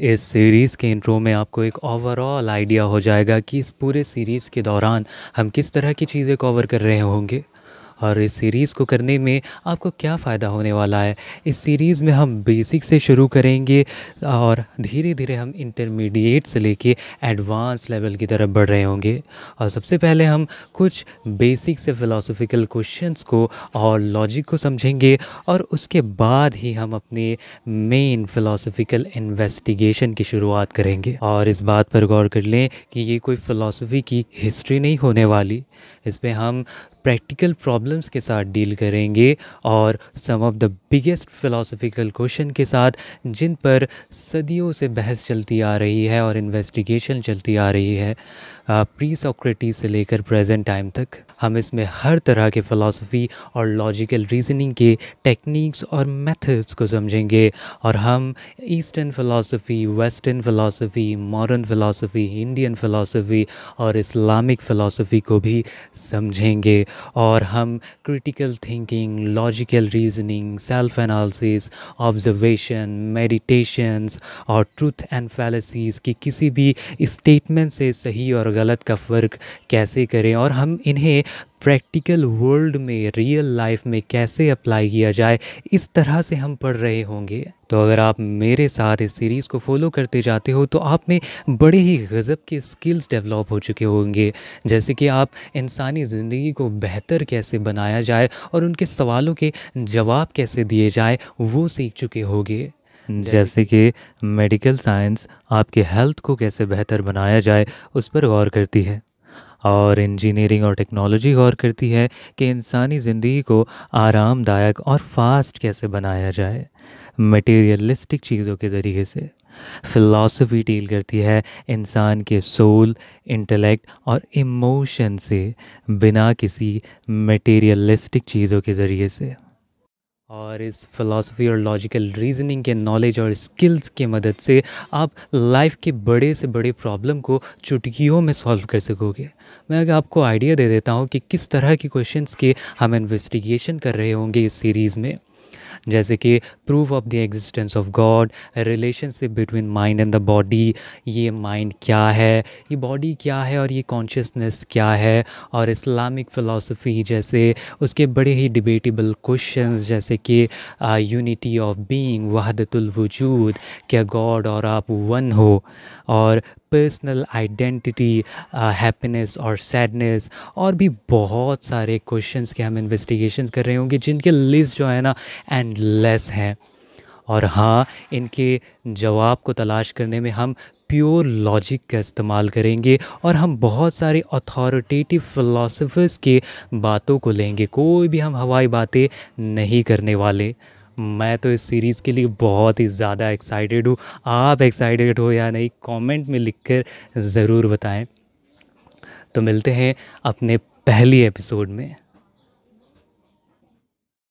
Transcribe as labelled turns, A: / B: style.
A: इस सीरीज़ के इंट्रो में आपको एक ओवरऑल आइडिया हो जाएगा कि इस पूरे सीरीज़ के दौरान हम किस तरह की चीज़ें कवर कर रहे होंगे और इस सीरीज़ को करने में आपको क्या फ़ायदा होने वाला है इस सीरीज़ में हम बेसिक से शुरू करेंगे और धीरे धीरे हम इंटरमीडिएट से लेके एडवांस लेवल की तरफ बढ़ रहे होंगे और सबसे पहले हम कुछ बेसिक से फ़िलासफ़िकल क्वेश्चंस को और लॉजिक को समझेंगे और उसके बाद ही हम अपने मेन फ़िलासफ़िकल इन्वेस्टिगेशन की शुरुआत करेंगे और इस बात पर गौर कर लें कि ये कोई फ़िलासफ़ी की हिस्ट्री नहीं होने वाली इसमें हम प्रैक्टिकल प्रॉब्लम्स के साथ डील करेंगे और some of the biggest philosophical question के साथ जिन पर सदियों से बहस चलती आ रही है और इन्वेस्टिगेशन चलती आ रही है प्री सोक्रेटी से लेकर प्रेजेंट टाइम तक हम इसमें हर तरह के फ़िलासफ़ी और लॉजिकल रीजनिंग के टेक्निक्स और मेथड्स को समझेंगे और हम eastern philosophy western philosophy modern philosophy Indian philosophy और इस्लामिक फ़िलासफ़ी को भी समझेंगे और हम critical thinking logical reasoning self analysis observation meditations और ट्रूथ एंड फैलसीज़ की किसी भी स्टेटमेंट से सही और गलत का फ़र्क कैसे करें और हम इन्हें प्रैक्टिकल वर्ल्ड में रियल लाइफ में कैसे अप्लाई किया जाए इस तरह से हम पढ़ रहे होंगे तो अगर आप मेरे साथ इस सीरीज़ को फॉलो करते जाते हो तो आप में बड़े ही गज़ब के स्किल्स डेवलप हो चुके होंगे जैसे कि आप इंसानी ज़िंदगी को बेहतर कैसे बनाया जाए और उनके सवालों के जवाब कैसे दिए जाए वो सीख चुके होंगे जैसे कि मेडिकल साइंस आपके हेल्थ को कैसे बेहतर बनाया जाए उस पर गौर करती है और इंजीनियरिंग और टेक्नोलॉजी गौर करती है कि इंसानी ज़िंदगी को आरामदायक और फास्ट कैसे बनाया जाए मटेरियलिस्टिक चीज़ों के ज़रिए से फिलॉसफी डील करती है इंसान के सोल इंटेलेक्ट और इमोशन से बिना किसी मटेरियलिस्टिक चीज़ों के ज़रिए से और इस फिलॉसफी और लॉजिकल रीजनिंग के नॉलेज और स्किल्स के मदद से आप लाइफ के बड़े से बड़े प्रॉब्लम को चुटकियों में सॉल्व कर सकोगे मैं अगर आपको आइडिया दे देता हूँ कि किस तरह के क्वेश्चंस के हम इन्वेस्टिगेशन कर रहे होंगे इस सीरीज़ में जैसे कि proof of the existence of God relationship between mind and the body ये माइंड क्या है ये बॉडी क्या है और ये कॉन्शियसनेस क्या है और इस्लामिक फ़िलासफ़ी जैसे उसके बड़े ही डिबेटेबल क्वेश्चन जैसे कि यूनिटी ऑफ बींग वहदतुलवजूद क्या गॉड और आप वन हो और पर्सनल आइडेंटिटी हैप्पीनेस और सैडनेस और भी बहुत सारे क्वेश्चंस के हम इन्वेस्टिगेशन कर रहे होंगे जिनके लिस्ट जो है ना एन एंड लेस हैं और हाँ इनके जवाब को तलाश करने में हम प्योर लॉजिक का इस्तेमाल करेंगे और हम बहुत सारे अथॉरिटेटिव फिलोसफर्स के बातों को लेंगे कोई भी हम हवाई बातें नहीं करने वाले मैं तो इस सीरीज़ के लिए बहुत ही ज़्यादा एक्साइटेड हूँ आप एक्साइटेड हो या नहीं कमेंट में लिखकर ज़रूर बताएं तो मिलते हैं अपने पहली एपिसोड में